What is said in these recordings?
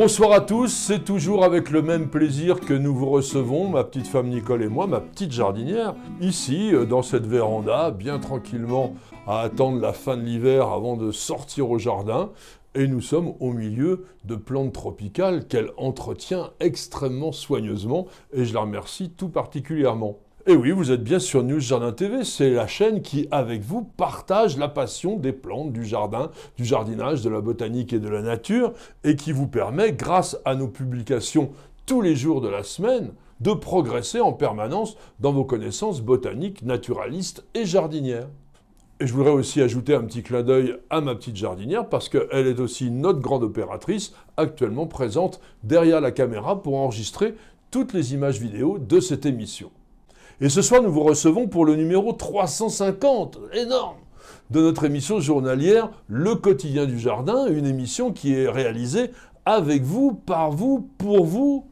Bonsoir à tous, c'est toujours avec le même plaisir que nous vous recevons, ma petite femme Nicole et moi, ma petite jardinière, ici, euh, dans cette véranda, bien tranquillement, à attendre la fin de l'hiver avant de sortir au jardin. Et nous sommes au milieu de plantes tropicales qu'elle entretient extrêmement soigneusement, et je la remercie tout particulièrement. Et eh oui, vous êtes bien sur News Jardin TV, c'est la chaîne qui, avec vous, partage la passion des plantes, du jardin, du jardinage, de la botanique et de la nature, et qui vous permet, grâce à nos publications tous les jours de la semaine, de progresser en permanence dans vos connaissances botaniques, naturalistes et jardinières. Et je voudrais aussi ajouter un petit clin d'œil à ma petite jardinière parce qu'elle est aussi notre grande opératrice actuellement présente derrière la caméra pour enregistrer toutes les images vidéo de cette émission. Et ce soir, nous vous recevons pour le numéro 350, énorme, de notre émission journalière Le quotidien du jardin, une émission qui est réalisée avec vous, par vous, pour vous,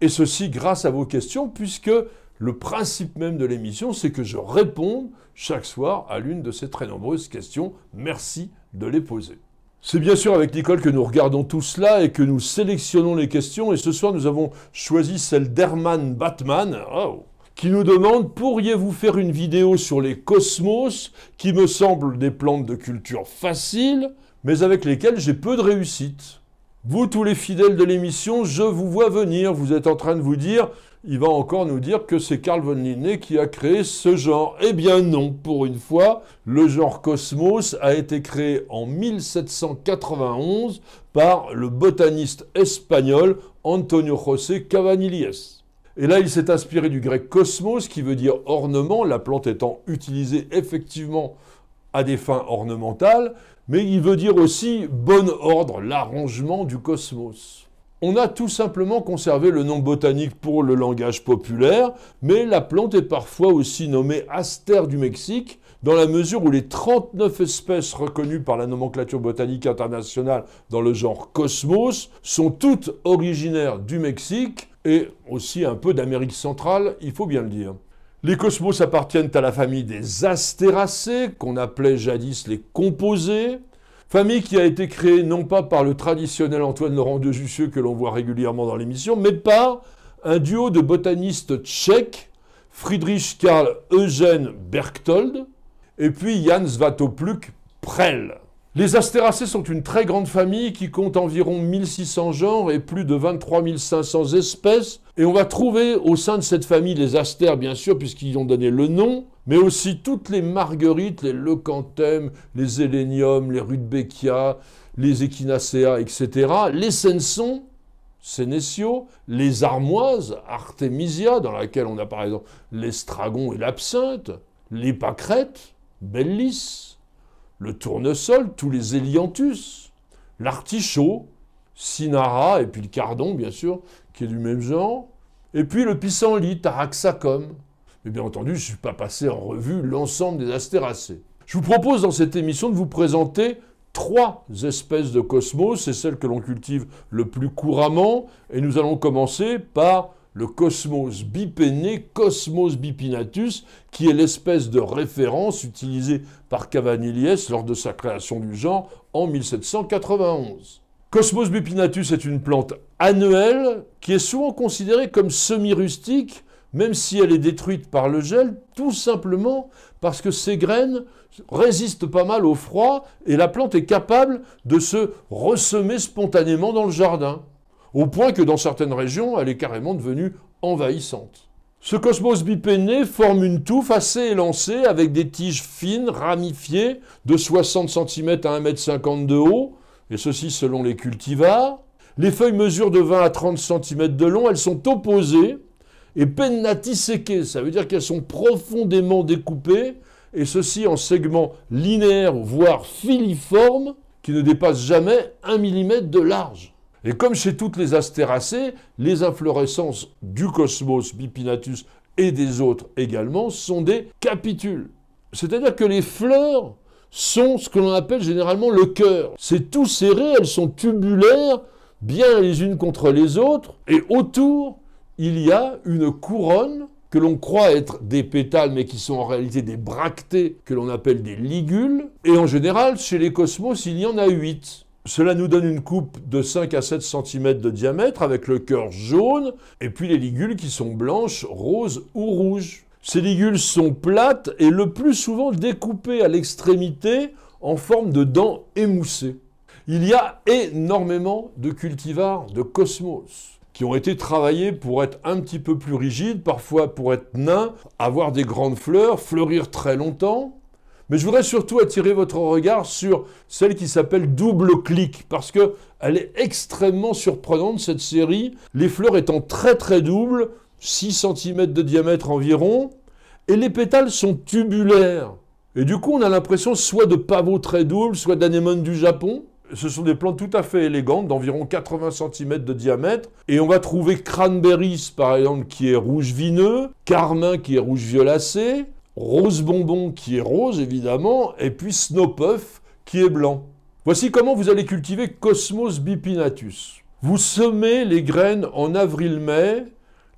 et ceci grâce à vos questions, puisque le principe même de l'émission, c'est que je réponds chaque soir à l'une de ces très nombreuses questions. Merci de les poser. C'est bien sûr avec Nicole que nous regardons tout cela et que nous sélectionnons les questions. Et ce soir, nous avons choisi celle d'Herman Batman. Oh, qui nous demande pourriez-vous faire une vidéo sur les cosmos qui me semblent des plantes de culture faciles mais avec lesquelles j'ai peu de réussite. Vous tous les fidèles de l'émission, je vous vois venir, vous êtes en train de vous dire il va encore nous dire que c'est Carl von Linné qui a créé ce genre. Eh bien non, pour une fois, le genre Cosmos a été créé en 1791 par le botaniste espagnol Antonio José Cavanilles. Et là, il s'est inspiré du grec cosmos, qui veut dire ornement, la plante étant utilisée effectivement à des fins ornementales, mais il veut dire aussi bon ordre, l'arrangement du cosmos. On a tout simplement conservé le nom botanique pour le langage populaire, mais la plante est parfois aussi nommée Aster du Mexique, dans la mesure où les 39 espèces reconnues par la nomenclature botanique internationale dans le genre Cosmos sont toutes originaires du Mexique, et aussi un peu d'Amérique centrale, il faut bien le dire. Les cosmos appartiennent à la famille des astéracées, qu'on appelait jadis les composés, famille qui a été créée non pas par le traditionnel Antoine Laurent de Jussieu que l'on voit régulièrement dans l'émission, mais par un duo de botanistes tchèques, Friedrich Karl Eugen Berchtold et puis Jan Svatopluk Prell. Les Astéracées sont une très grande famille qui compte environ 1600 genres et plus de 23 500 espèces. Et on va trouver au sein de cette famille les astères, bien sûr, puisqu'ils ont donné le nom, mais aussi toutes les marguerites, les leucanthèmes, les héléniums, les rudbeckia, les échinacea, etc. Les sensons, sénéciaux, les armoises, artemisia, dans laquelle on a par exemple l'estragon et l'absinthe, les pâquerettes, bellis, le tournesol, tous les hélianthus, l'artichaut, Sinara, et puis le cardon, bien sûr, qui est du même genre, et puis le pissenlit, Taraxacum. Mais bien entendu, je ne suis pas passé en revue l'ensemble des astéracées. Je vous propose dans cette émission de vous présenter trois espèces de cosmos. C'est celles que l'on cultive le plus couramment, et nous allons commencer par le cosmos bipenné, cosmos bipinatus, qui est l'espèce de référence utilisée par Cavanilles lors de sa création du genre en 1791. Cosmos bipinatus est une plante annuelle qui est souvent considérée comme semi-rustique, même si elle est détruite par le gel, tout simplement parce que ses graines résistent pas mal au froid et la plante est capable de se ressemer spontanément dans le jardin au point que dans certaines régions, elle est carrément devenue envahissante. Ce cosmos bipenné forme une touffe assez élancée avec des tiges fines, ramifiées, de 60 cm à 1,50 m de haut, et ceci selon les cultivars. Les feuilles mesurent de 20 à 30 cm de long, elles sont opposées et pennatiséquées, ça veut dire qu'elles sont profondément découpées, et ceci en segments linéaires, voire filiformes, qui ne dépassent jamais 1 mm de large. Et comme chez toutes les astéracées, les inflorescences du cosmos bipinatus et des autres également sont des capitules. C'est-à-dire que les fleurs sont ce que l'on appelle généralement le cœur. C'est tout serré, elles sont tubulaires, bien les unes contre les autres, et autour, il y a une couronne que l'on croit être des pétales, mais qui sont en réalité des bractées, que l'on appelle des ligules. Et en général, chez les cosmos, il y en a huit. Cela nous donne une coupe de 5 à 7 cm de diamètre avec le cœur jaune et puis les ligules qui sont blanches, roses ou rouges. Ces ligules sont plates et le plus souvent découpées à l'extrémité en forme de dents émoussées. Il y a énormément de cultivars de cosmos qui ont été travaillés pour être un petit peu plus rigides, parfois pour être nains, avoir des grandes fleurs, fleurir très longtemps. Mais je voudrais surtout attirer votre regard sur celle qui s'appelle Double Clic, parce qu'elle est extrêmement surprenante, cette série. Les fleurs étant très très doubles, 6 cm de diamètre environ, et les pétales sont tubulaires. Et du coup, on a l'impression soit de pavots très double, soit d'anémones du Japon. Ce sont des plantes tout à fait élégantes, d'environ 80 cm de diamètre. Et on va trouver cranberries, par exemple, qui est rouge vineux, carmin, qui est rouge violacé, Rose Bonbon qui est rose évidemment, et puis Snowpuff qui est blanc. Voici comment vous allez cultiver Cosmos bipinatus. Vous semez les graines en avril-mai,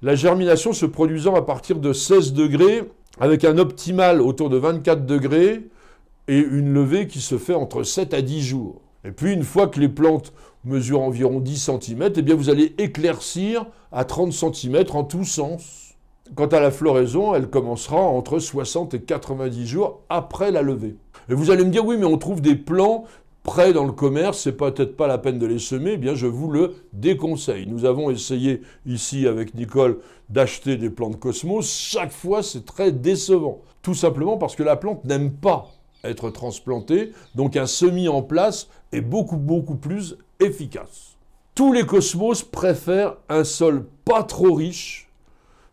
la germination se produisant à partir de 16 degrés, avec un optimal autour de 24 degrés, et une levée qui se fait entre 7 à 10 jours. Et puis une fois que les plantes mesurent environ 10 cm, eh bien vous allez éclaircir à 30 cm en tous sens. Quant à la floraison, elle commencera entre 60 et 90 jours après la levée. Et vous allez me dire, oui, mais on trouve des plants prêts dans le commerce, c'est peut-être pas la peine de les semer, eh bien je vous le déconseille. Nous avons essayé ici avec Nicole d'acheter des de cosmos, chaque fois c'est très décevant. Tout simplement parce que la plante n'aime pas être transplantée, donc un semis en place est beaucoup beaucoup plus efficace. Tous les cosmos préfèrent un sol pas trop riche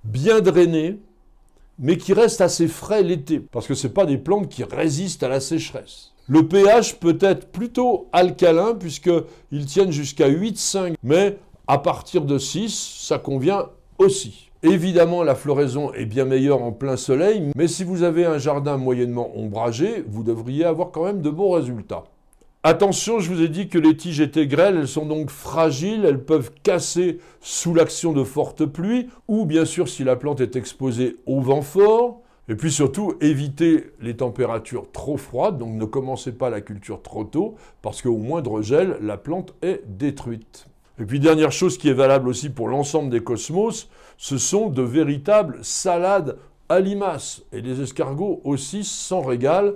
bien drainés, mais qui restent assez frais l'été, parce que ce pas des plantes qui résistent à la sécheresse. Le pH peut être plutôt alcalin, puisqu'ils tiennent jusqu'à 8,5, mais à partir de 6, ça convient aussi. Évidemment, la floraison est bien meilleure en plein soleil, mais si vous avez un jardin moyennement ombragé, vous devriez avoir quand même de bons résultats. Attention, je vous ai dit que les tiges étaient grêles, elles sont donc fragiles, elles peuvent casser sous l'action de fortes pluies, ou bien sûr si la plante est exposée au vent fort. Et puis surtout, évitez les températures trop froides, donc ne commencez pas la culture trop tôt, parce qu'au moindre gel, la plante est détruite. Et puis dernière chose qui est valable aussi pour l'ensemble des cosmos, ce sont de véritables salades à limaces. Et les escargots aussi sans régal.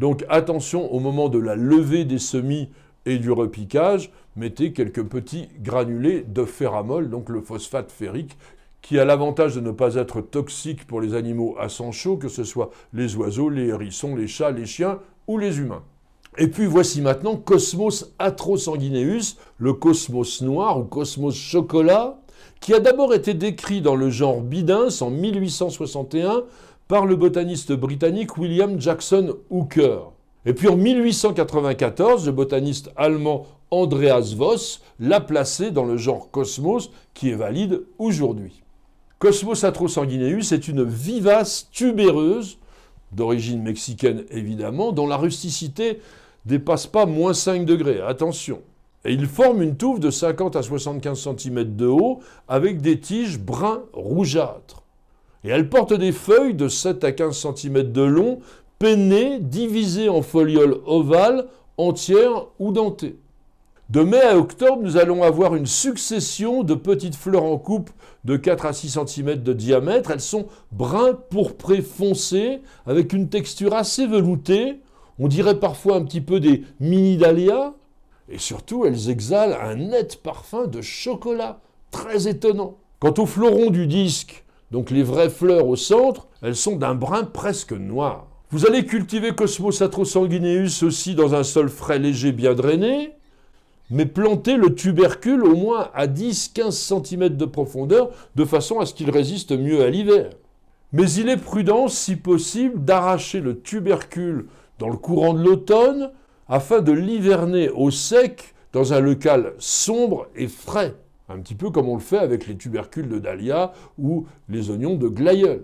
Donc attention au moment de la levée des semis et du repiquage, mettez quelques petits granulés de ferramol, donc le phosphate ferrique, qui a l'avantage de ne pas être toxique pour les animaux à sang chaud, que ce soit les oiseaux, les hérissons, les chats, les chiens ou les humains. Et puis voici maintenant Cosmos atrosanguineus, le cosmos noir ou cosmos chocolat, qui a d'abord été décrit dans le genre Bidens en 1861 par le botaniste britannique William Jackson Hooker. Et puis en 1894, le botaniste allemand Andreas Voss l'a placé dans le genre Cosmos qui est valide aujourd'hui. Cosmos atrosanguineus est une vivace tubéreuse, d'origine mexicaine évidemment, dont la rusticité dépasse pas moins 5 degrés, attention. Et il forme une touffe de 50 à 75 cm de haut avec des tiges brun rougeâtres. Et elles portent des feuilles de 7 à 15 cm de long, pennées, divisées en folioles ovales, entières ou dentées. De mai à octobre, nous allons avoir une succession de petites fleurs en coupe de 4 à 6 cm de diamètre. Elles sont brun pourpré foncé, avec une texture assez veloutée. On dirait parfois un petit peu des mini dahlias. Et surtout, elles exhalent un net parfum de chocolat, très étonnant. Quant aux florons du disque, donc les vraies fleurs au centre, elles sont d'un brun presque noir. Vous allez cultiver Cosmos atrosanguineus aussi dans un sol frais léger bien drainé, mais plantez le tubercule au moins à 10-15 cm de profondeur de façon à ce qu'il résiste mieux à l'hiver. Mais il est prudent, si possible, d'arracher le tubercule dans le courant de l'automne afin de l'hiverner au sec dans un local sombre et frais. Un petit peu comme on le fait avec les tubercules de dahlia ou les oignons de glaïeul.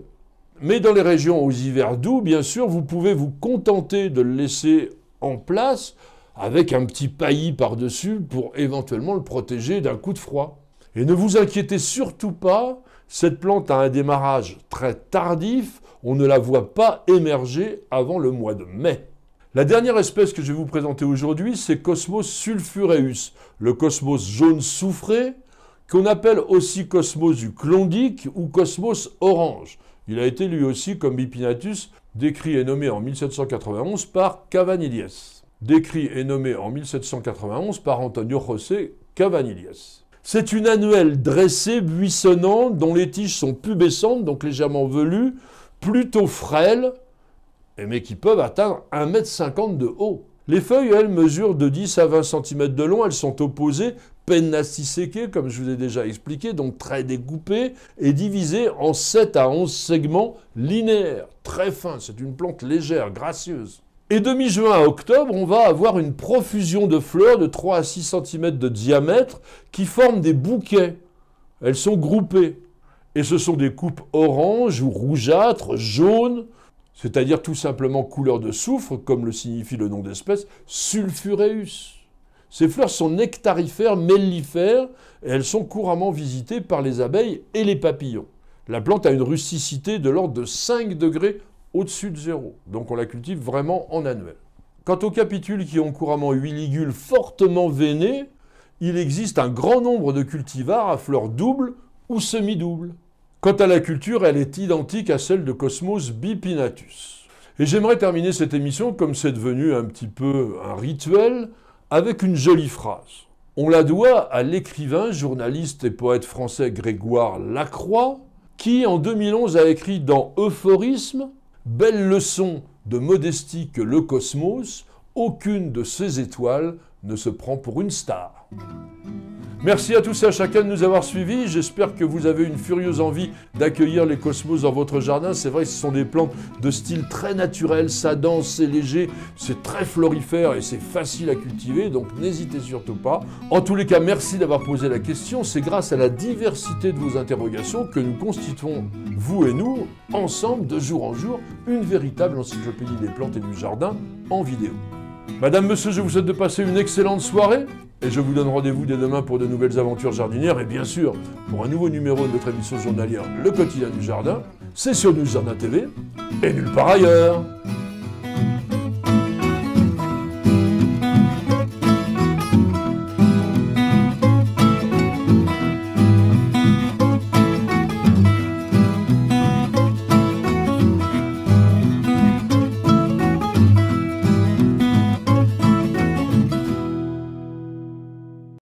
Mais dans les régions aux hivers doux, bien sûr, vous pouvez vous contenter de le laisser en place avec un petit paillis par-dessus pour éventuellement le protéger d'un coup de froid. Et ne vous inquiétez surtout pas, cette plante a un démarrage très tardif, on ne la voit pas émerger avant le mois de mai. La dernière espèce que je vais vous présenter aujourd'hui, c'est Cosmos sulfureus, le Cosmos jaune soufré, qu'on appelle aussi Cosmos du ou Cosmos orange. Il a été lui aussi, comme Bipinatus, décrit et nommé en 1791 par Cavanilles. Décrit et nommé en 1791 par Antonio José Cavanilles. C'est une annuelle dressée, buissonnante, dont les tiges sont pubescentes, donc légèrement velues, plutôt frêles, mais qui peuvent atteindre 1,50 m de haut. Les feuilles, elles, mesurent de 10 à 20 cm de long, elles sont opposées, peine comme je vous ai déjà expliqué, donc très découpé et divisé en 7 à 11 segments linéaires, très fins. C'est une plante légère, gracieuse. Et de mi-juin à octobre, on va avoir une profusion de fleurs de 3 à 6 cm de diamètre qui forment des bouquets. Elles sont groupées. Et ce sont des coupes orange ou rougeâtre, jaune, c'est-à-dire tout simplement couleur de soufre, comme le signifie le nom d'espèce, sulfureus. Ces fleurs sont nectarifères, mellifères, et elles sont couramment visitées par les abeilles et les papillons. La plante a une rusticité de l'ordre de 5 degrés au-dessus de zéro, donc on la cultive vraiment en annuel. Quant aux capitules qui ont couramment huit ligules fortement veinées, il existe un grand nombre de cultivars à fleurs doubles ou semi-doubles. Quant à la culture, elle est identique à celle de Cosmos bipinatus. Et j'aimerais terminer cette émission, comme c'est devenu un petit peu un rituel, avec une jolie phrase. On la doit à l'écrivain, journaliste et poète français Grégoire Lacroix, qui en 2011 a écrit dans Euphorisme Belle leçon de modestie que le cosmos, aucune de ses étoiles ne se prend pour une star. Merci à tous et à chacun de nous avoir suivis. J'espère que vous avez une furieuse envie d'accueillir les cosmos dans votre jardin. C'est vrai, ce sont des plantes de style très naturel, ça danse, c'est léger, c'est très florifère et c'est facile à cultiver, donc n'hésitez surtout pas. En tous les cas, merci d'avoir posé la question. C'est grâce à la diversité de vos interrogations que nous constituons, vous et nous, ensemble, de jour en jour, une véritable encyclopédie des plantes et du jardin en vidéo. Madame, monsieur, je vous souhaite de passer une excellente soirée et je vous donne rendez-vous dès demain pour de nouvelles aventures jardinières et bien sûr pour un nouveau numéro de notre émission journalière Le quotidien du jardin. C'est sur News Jardin TV et nulle part ailleurs.